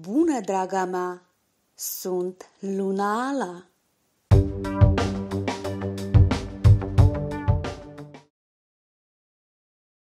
Bună, draga mea! Sunt Luna Ala!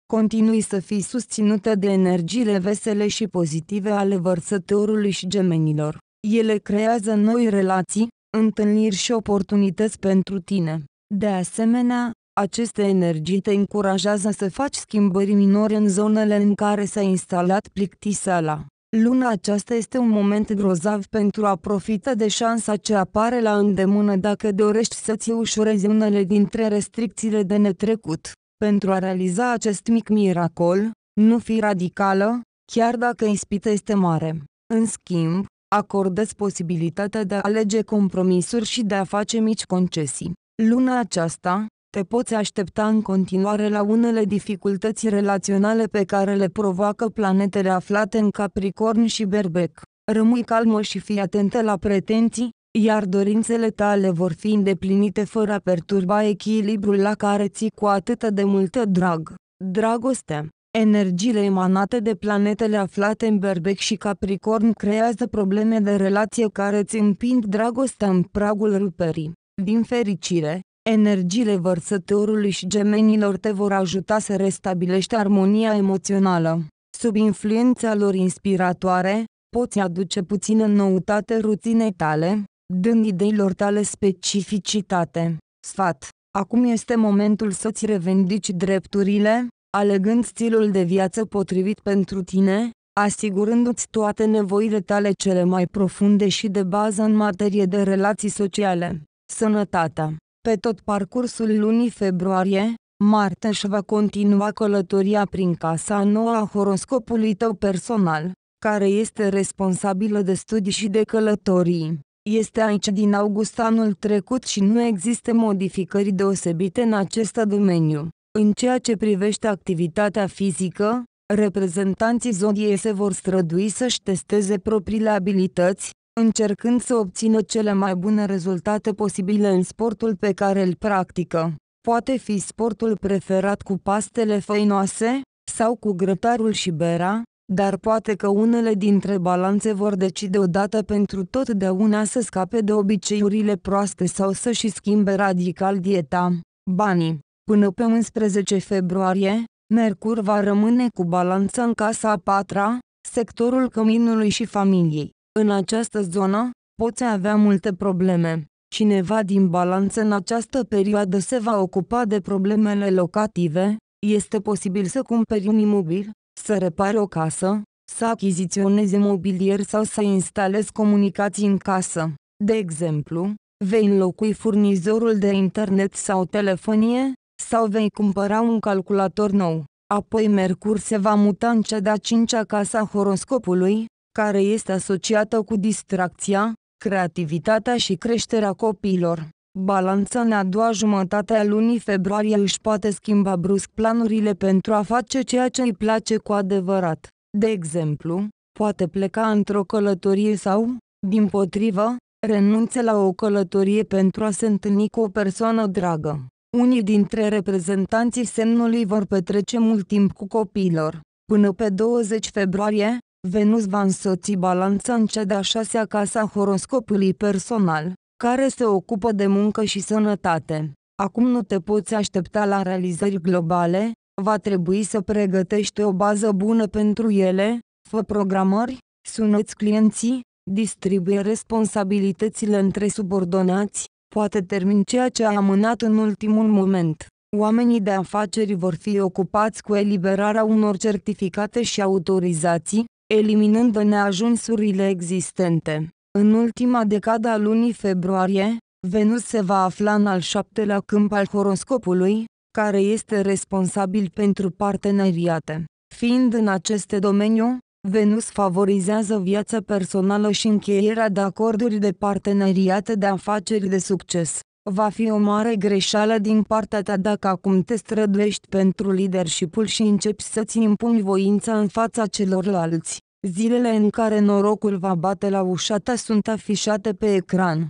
Continui să fii susținută de energiile vesele și pozitive ale vărsătorului și gemenilor. Ele creează noi relații, întâlniri și oportunități pentru tine. De asemenea, aceste energii te încurajează să faci schimbări minore în zonele în care s-a instalat plictiseala. Luna aceasta este un moment grozav pentru a profita de șansa ce apare la îndemână dacă dorești să-ți ușurezi unele dintre restricțiile de netrecut. Pentru a realiza acest mic miracol, nu fi radicală, chiar dacă ispita este mare. În schimb, acordeți posibilitatea de a alege compromisuri și de a face mici concesii. Luna aceasta, te poți aștepta în continuare la unele dificultăți relaționale pe care le provoacă planetele aflate în Capricorn și Berbec. Rămâi calmă și fii atentă la pretenții, iar dorințele tale vor fi îndeplinite fără a perturba echilibrul la care ții cu atât de multă drag. Dragoste Energiile emanate de planetele aflate în Berbec și Capricorn creează probleme de relație care îți împing dragostea în pragul ruperii. Din fericire, Energiile vărsătorului și gemenilor te vor ajuta să restabilești armonia emoțională. Sub influența lor inspiratoare, poți aduce puțină noutate rutinei tale, dând ideilor tale specificitate. Sfat. Acum este momentul să-ți revendici drepturile, alegând stilul de viață potrivit pentru tine, asigurându-ți toate nevoile tale cele mai profunde și de bază în materie de relații sociale. Sănătatea pe tot parcursul lunii februarie, Marte își va continua călătoria prin casa nouă a horoscopului tău personal, care este responsabilă de studii și de călătorii. Este aici din august anul trecut și nu există modificări deosebite în acest domeniu. În ceea ce privește activitatea fizică, reprezentanții zodiei se vor strădui să-și testeze propriile abilități, încercând să obțină cele mai bune rezultate posibile în sportul pe care îl practică. Poate fi sportul preferat cu pastele făinoase, sau cu grătarul și bera, dar poate că unele dintre balanțe vor decide odată pentru totdeauna să scape de obiceiurile proaste sau să-și schimbe radical dieta. Banii. Până pe 11 februarie, Mercur va rămâne cu balanța în casa a patra, sectorul căminului și familiei. În această zonă, poți avea multe probleme. Cineva din balanță în această perioadă se va ocupa de problemele locative, este posibil să cumperi un imobil, să repari o casă, să achiziționezi mobilier sau să instalezi comunicații în casă. De exemplu, vei înlocui furnizorul de internet sau telefonie, sau vei cumpăra un calculator nou. Apoi Mercur se va muta în cea de-a cincea casa horoscopului, care este asociată cu distracția, creativitatea și creșterea copiilor. Balanța în a doua jumătate a lunii februarie își poate schimba brusc planurile pentru a face ceea ce îi place cu adevărat. De exemplu, poate pleca într-o călătorie sau, din potrivă, renunțe la o călătorie pentru a se întâlni cu o persoană dragă. Unii dintre reprezentanții semnului vor petrece mult timp cu copiilor. Până pe 20 februarie, Venus va însoți balanța în cea de-a șasea casa horoscopului personal, care se ocupă de muncă și sănătate. Acum nu te poți aștepta la realizări globale, va trebui să pregătești o bază bună pentru ele, fă programări, sunăți clienții, distribuie responsabilitățile între subordonați, poate termin ceea ce a amânat în ultimul moment. Oamenii de afaceri vor fi ocupați cu eliberarea unor certificate și autorizații, eliminând neajunsurile existente. În ultima decada a lunii februarie, Venus se va afla în al șaptelea câmp al horoscopului, care este responsabil pentru parteneriate. Fiind în aceste domeniu, Venus favorizează viața personală și încheierea de acorduri de parteneriate de afaceri de succes. Va fi o mare greșeală din partea ta dacă acum te străduiești pentru leadership și începi să-ți impuni voința în fața celorlalți. Zilele în care norocul va bate la ușa ta sunt afișate pe ecran.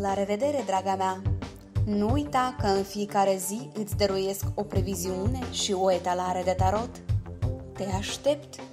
La revedere, draga mea! Nu uita că în fiecare zi îți dăruiesc o previziune și o etalare de tarot. Te aștept!